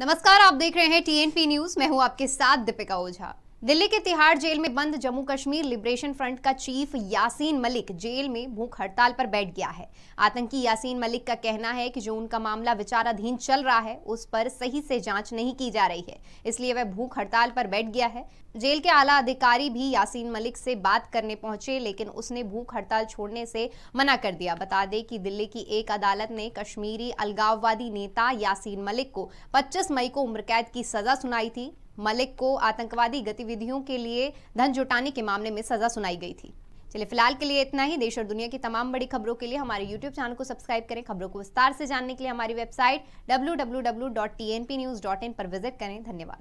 नमस्कार आप देख रहे हैं टीएनपी न्यूज मैं हूं आपके साथ दीपिका ओझा दिल्ली के तिहाड़ जेल में बंद जम्मू कश्मीर लिबरेशन फ्रंट का चीफ यासीन मलिक जेल में भूख हड़ताल पर बैठ गया है आतंकी यासीन मलिक का कहना है कि जो उनका मामला विचाराधीन चल रहा है उस पर सही से जांच नहीं की जा रही है इसलिए वह भूख हड़ताल पर बैठ गया है जेल के आला अधिकारी भी यासीन मलिक से बात करने पहुंचे लेकिन उसने भूख हड़ताल छोड़ने से मना कर दिया बता दें कि दिल्ली की एक अदालत ने कश्मीरी अलगाववादी नेता यासीन मलिक को 25 मई को उम्र कैद की सजा सुनाई थी मलिक को आतंकवादी गतिविधियों के लिए धन जुटाने के मामले में सजा सुनाई गई थी चलिए फिलहाल के लिए इतना ही देश और दुनिया की तमाम बड़ी खबरों के लिए हमारे यूट्यूब चैनल को सब्सक्राइब करें खबरों को विस्तार से जानने के लिए हमारी वेबसाइट डब्ल्यू पर विजिट करें धन्यवाद